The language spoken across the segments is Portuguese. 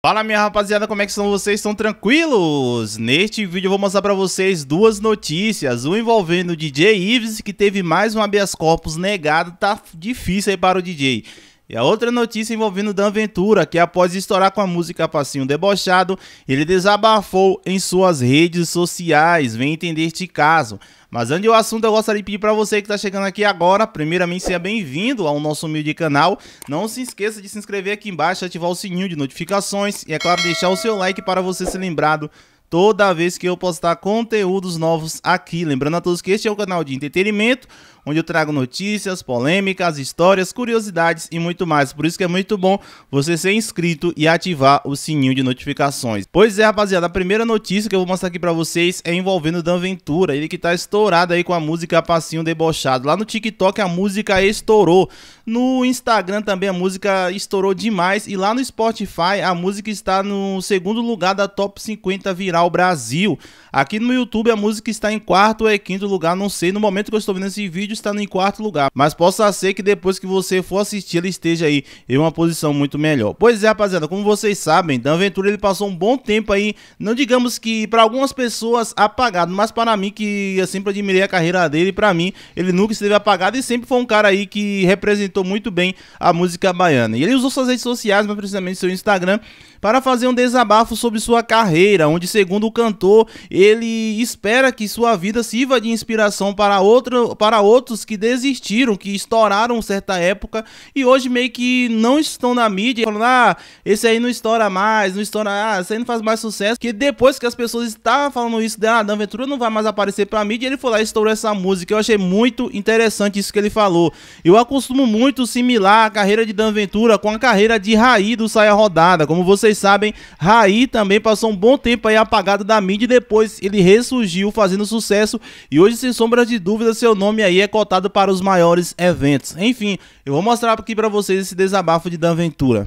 Fala minha rapaziada, como é que estão vocês? Estão tranquilos? Neste vídeo eu vou mostrar pra vocês duas notícias, uma envolvendo o DJ Ives, que teve mais um habeas corpus negado, tá difícil aí para o DJ. E a outra notícia envolvendo Dan Ventura, que após estourar com a música Passinho Debochado, ele desabafou em suas redes sociais. Vem entender este caso. Mas antes do assunto, eu gostaria de pedir para você que está chegando aqui agora, primeiramente seja bem-vindo ao nosso humilde canal. Não se esqueça de se inscrever aqui embaixo, ativar o sininho de notificações e, é claro, deixar o seu like para você ser lembrado toda vez que eu postar conteúdos novos aqui. Lembrando a todos que este é o canal de entretenimento, onde eu trago notícias, polêmicas, histórias, curiosidades e muito mais. Por isso que é muito bom você ser inscrito e ativar o sininho de notificações. Pois é, rapaziada, a primeira notícia que eu vou mostrar aqui pra vocês é envolvendo Dan Ventura, ele que tá estourado aí com a música Passinho Debochado. Lá no TikTok a música estourou, no Instagram também a música estourou demais e lá no Spotify a música está no segundo lugar da Top 50 viral geral Brasil. Aqui no YouTube a música está em quarto ou é quinto lugar, não sei. No momento que eu estou vendo esse vídeo está em quarto lugar. Mas possa ser que depois que você for assistir ele esteja aí em uma posição muito melhor. Pois é, rapaziada, como vocês sabem, Dan Ventura ele passou um bom tempo aí, não digamos que para algumas pessoas apagado, mas para mim que eu assim, sempre admirei a carreira dele, para mim ele nunca esteve apagado e sempre foi um cara aí que representou muito bem a música baiana. E ele usou suas redes sociais, mais precisamente seu Instagram, para fazer um desabafo sobre sua carreira, onde segundo Segundo o cantor, ele espera que sua vida sirva de inspiração para, outro, para outros que desistiram, que estouraram certa época e hoje meio que não estão na mídia, falando, ah, esse aí não estoura mais, não estoura, ah, esse aí não faz mais sucesso. Que depois que as pessoas estavam falando isso, ah, Dan Ventura não vai mais aparecer pra mídia, ele foi lá e estourou essa música. Eu achei muito interessante isso que ele falou. Eu acostumo muito similar a carreira de Dan Ventura com a carreira de Raí do Saia Rodada. Como vocês sabem, Raí também passou um bom tempo aí aparecendo apagado da mídia e depois ele ressurgiu fazendo sucesso e hoje, sem sombra de dúvida, seu nome aí é cotado para os maiores eventos. Enfim, eu vou mostrar aqui para vocês esse desabafo de Dan Ventura.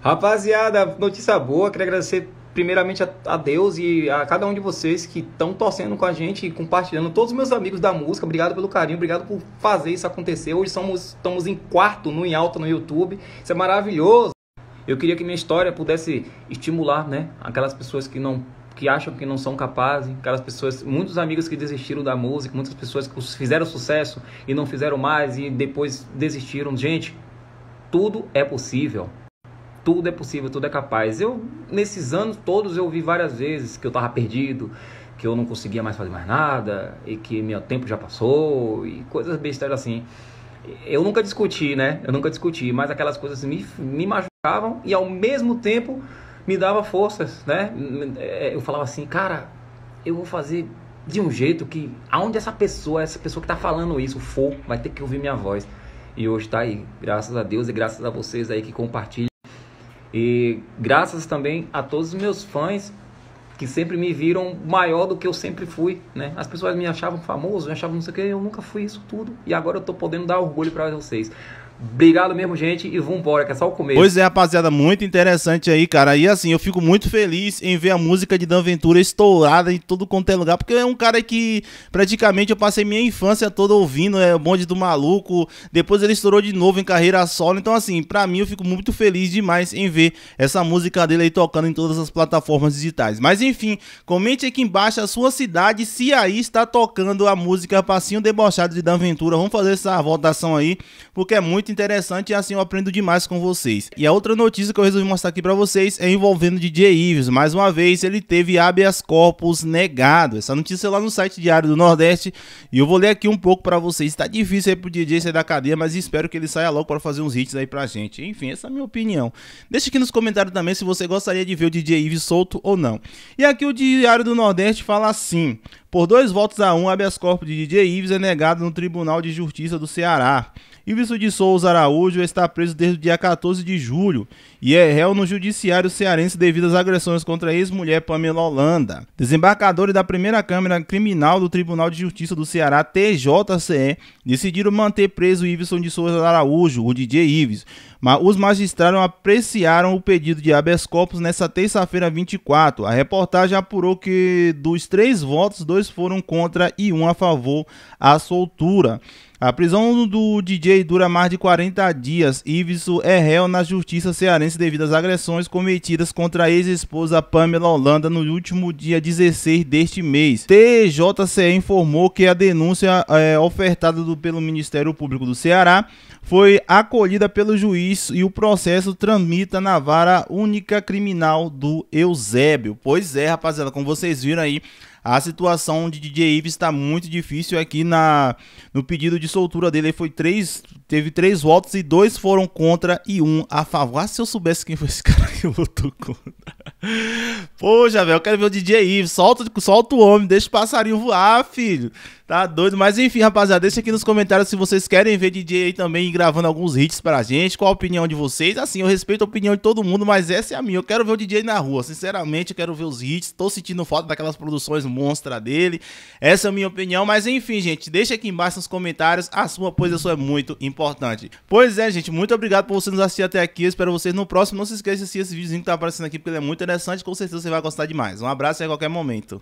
Rapaziada, notícia boa, queria agradecer primeiramente a, a, Deus e a cada um de vocês que estão torcendo com a gente e compartilhando. Todos os meus amigos da música, obrigado pelo carinho, obrigado por fazer isso acontecer. Hoje somos, estamos em quarto no Em Alta no YouTube, isso é maravilhoso. Eu queria que minha história pudesse estimular né, aquelas pessoas que não que acham que não são capazes, aquelas pessoas, muitos amigos que desistiram da música, muitas pessoas que fizeram sucesso e não fizeram mais e depois desistiram. Gente, tudo é possível. Tudo é possível, tudo é capaz. Eu nesses anos todos eu vi várias vezes que eu estava perdido, que eu não conseguia mais fazer mais nada e que meu tempo já passou e coisas besteiras assim. Eu nunca discuti, né? Eu nunca discuti, mas aquelas coisas me, me machucavam e ao mesmo tempo me dava forças, né? É, eu falava assim, cara, eu vou fazer de um jeito que aonde essa pessoa, essa pessoa que tá falando isso for, vai ter que ouvir minha voz. E hoje tá aí, graças a Deus e graças a vocês aí que compartilham. E graças também a todos os meus fãs que sempre me viram maior do que eu sempre fui, né? As pessoas me achavam famoso, me achavam não sei o que, eu nunca fui isso tudo. E agora eu tô podendo dar orgulho para vocês. Obrigado mesmo, gente, e vambora, que é só o começo. Pois é, rapaziada, muito interessante aí, cara. E assim, eu fico muito feliz em ver a música de Dan Ventura estourada em todo quanto é lugar, porque é um cara que praticamente eu passei minha infância toda ouvindo, é o bonde do maluco. Depois ele estourou de novo em carreira solo. Então, assim, pra mim eu fico muito feliz demais em ver essa música dele aí tocando em todas as plataformas digitais. Mas enfim, comente aqui embaixo a sua cidade se aí está tocando a música Passinho Debochado de Dan Ventura. Vamos fazer essa votação aí, porque é muito muito interessante e assim eu aprendo demais com vocês. E a outra notícia que eu resolvi mostrar aqui para vocês é envolvendo DJ Ives. Mais uma vez, ele teve habeas corpus negado. Essa notícia é lá no site Diário do Nordeste e eu vou ler aqui um pouco para vocês. Tá difícil aí pro DJ sair da cadeia, mas espero que ele saia logo para fazer uns hits aí pra gente. Enfim, essa é a minha opinião. Deixa aqui nos comentários também se você gostaria de ver o DJ Ives solto ou não. E aqui o Diário do Nordeste fala assim: por dois votos a um, habeas corpus de DJ Ives é negado no Tribunal de Justiça do Ceará. Ives de Souza Souza Araújo está preso desde o dia 14 de julho e é réu no judiciário cearense devido às agressões contra a ex-mulher Pamela Holanda. Desembarcadores da primeira Câmara Criminal do Tribunal de Justiça do Ceará, TJCE, decidiram manter preso Iveson de Souza Araújo, o DJ Ives, mas os magistrados apreciaram o pedido de habeas corpus nesta terça-feira 24. A reportagem apurou que dos três votos, dois foram contra e um a favor à soltura. A prisão do DJ dura mais de 40 dias. isso é réu na justiça cearense devido às agressões cometidas contra a ex-esposa Pamela Holanda no último dia 16 deste mês. TJCE informou que a denúncia é, ofertada do, pelo Ministério Público do Ceará foi acolhida pelo juiz e o processo tramita na vara única criminal do Eusébio. Pois é, rapaziada, como vocês viram aí, a situação de DJ Ives está muito difícil aqui na no pedido de soltura dele. foi três, teve três votos e dois foram contra e um a favor. Ah, se eu soubesse quem foi esse cara que votou contra. Poxa, velho, eu quero ver o DJ Ives. Solta, solta o homem, deixa o passarinho voar, filho. Tá doido, mas enfim, rapaziada, deixa aqui nos comentários se vocês querem ver DJ aí também gravando alguns hits pra gente, qual a opinião de vocês. Assim, eu respeito a opinião de todo mundo, mas essa é a minha. Eu quero ver o DJ na rua, sinceramente, eu quero ver os hits, tô sentindo falta daquelas produções monstra dele. Essa é a minha opinião, mas enfim, gente, deixa aqui embaixo nos comentários a sua, pois a sua é muito importante. Pois é, gente, muito obrigado por você nos assistir até aqui, eu espero vocês no próximo. Não se esqueça de assistir esse videozinho que tá aparecendo aqui, porque ele é muito interessante, com certeza você vai gostar demais. Um abraço e a qualquer momento.